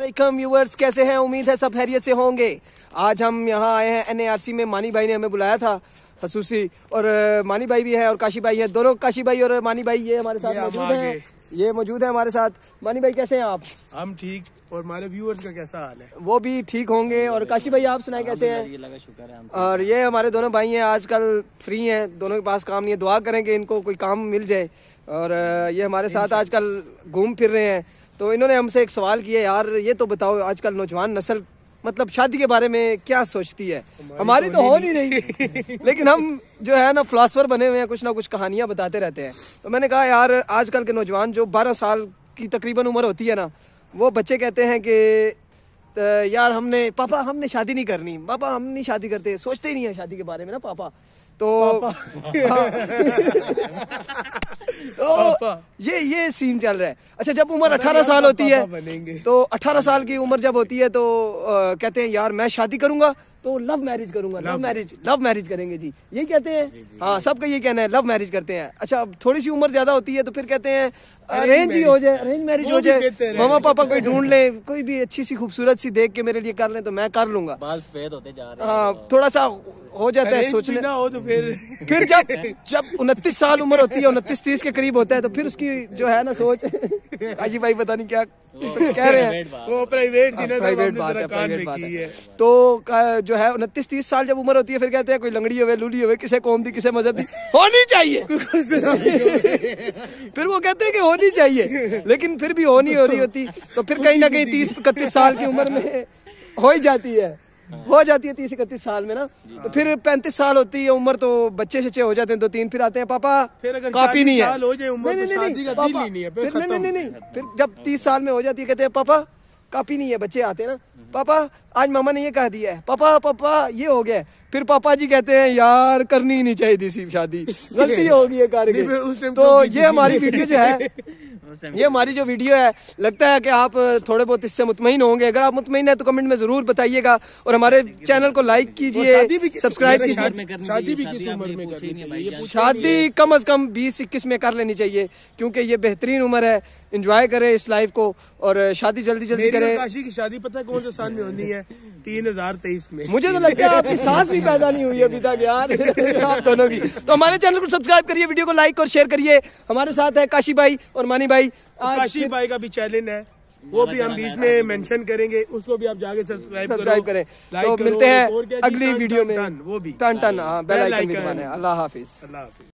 Viewers कैसे हैं उम्मीद है सब हैरियत से होंगे आज हम यहाँ आए हैं एनएआरसी में मानी भाई ने हमें बुलाया था खसूसी और मानी भाई भी है और काशी भाई है दोनों काशी भाई और मानी भाई ये हमारे साथ मौजूद हैं ये मौजूद है हमारे साथ मानी भाई कैसे हैं आप हम ठीक और हमारे व्यूअर्स का कैसा हाल है वो भी ठीक होंगे और काशी भाई आप सुनाए कैसे हैं और ये हमारे दोनों भाई हैं आजकल फ्री हैं दोनों के पास काम नहीं है दुआ करें कि इनको कोई काम मिल जाए और ये हमारे साथ आजकल घूम फिर रहे हैं तो इन्होंने हमसे एक सवाल किया यार ये तो बताओ आजकल नौजवान नस्ल मतलब शादी के बारे में क्या सोचती है हमारी तो, तो हो नहीं रही लेकिन हम जो है ना फिलासफर बने हुए हैं कुछ ना कुछ कहानियां बताते रहते हैं तो मैंने कहा यार आजकल के नौजवान जो 12 साल की तकरीबन उम्र होती है ना वो बच्चे कहते हैं कि यार हमने पापा हमने शादी नहीं करनी पापा हम नहीं शादी करते सोचते ही नहीं है शादी के बारे में ना पापा तो पापा। हाँ। ओ, ये ये सीन चल रहा है अच्छा जब उम्र अठारह साल होती है तो अठारह साल की उम्र जब होती है तो कहते हैं यार मैं शादी करूंगा तो लव मैरिज करूंगा लव मैरिज लव मैरिज करेंगे जी ये कहते हैं हाँ सबका ये कहना है लव मैरिज करते हैं अच्छा थोड़ी सी उम्र ज्यादा होती है तो फिर कहते हैं अरेंज ही हो जाए अरेंज मैरिज हो जाए मामा पापा कोई ढूंढ ले कोई भी अच्छी सी खूबसूरत सी देख के मेरे लिए कर ले तो मैं कर लूंगा हाँ थोड़ा सा हो जाता है सोचने ना हो तो फिर फिर जब जब उनतीस साल उम्र होती है उनतीस तीस के करीब होता है तो फिर उसकी जो है ना सोच काजी भाई पता नहीं क्या कह रहे हैं हाँ, तो जो है उनतीस तीस साल जब उम्र होती है फिर कहते हैं कोई लंगड़ी हो लूली होवे किसे कौम दी किसे मजहब दी होनी चाहिए फिर वो कहते हैं कि होनी चाहिए लेकिन फिर भी होनी हो रही होती तो फिर कहीं ना कहीं तीस इकतीस साल की उम्र में हो ही जाती है हाँ। हो जाती है तीस इकतीस साल में ना तो फिर पैंतीस साल होती है उम्र तो बच्चे शच्चे हो जाते हैं दो तीन फिर आते हैं पापा फिर अगर काफी तो नहीं है फिर नहीं नहीं फिर जब तीस साल में हो जाती है कहते हैं पापा काफी नहीं है बच्चे आते हैं ना हम्म। पापा आज मामा ने ये कह दिया है पापा पापा ये हो गया फिर पापा जी कहते हैं यार करनी ही नहीं चाहिए थी शादी गलती होगी ये कार्य तो ये हमारी वीडियो जो है ये हमारी जो वीडियो है लगता है कि आप थोड़े बहुत इससे मुतमिन होंगे अगर आप मुतमिन है तो कमेंट में जरूर बताइएगा और हमारे चैनल को लाइक मतलब कीजिए सब्सक्राइब कीजिए शादी भी किस उम्र में करनी शादी कम अज कम बीस इक्कीस में कर लेनी चाहिए क्योंकि ये बेहतरीन उम्र है इंजॉय करें इस लाइफ को और शादी जल्दी जल्दी करे काशी की शादी पता कौन सा साल में होनी है तीन हजार तेईस में मुझे तो लगता है आपकी सास भी पैदा नहीं हुई अभी तक यार आप दोनों की तो हमारे चैनल को सब्सक्राइब करिए वीडियो को लाइक और शेयर करिए हमारे साथ है काशी भाई और मानी भाई भाई काशी भाई का भी चैलेंज है वो भी हम बीच में मेंशन करेंगे उसको भी आप जाके सब्सक्राइब करें तो मिलते हैं अगली वीडियो में वो भी टन टन बेल आइकन अल्लाह हाफिज अल्लाह हाफिज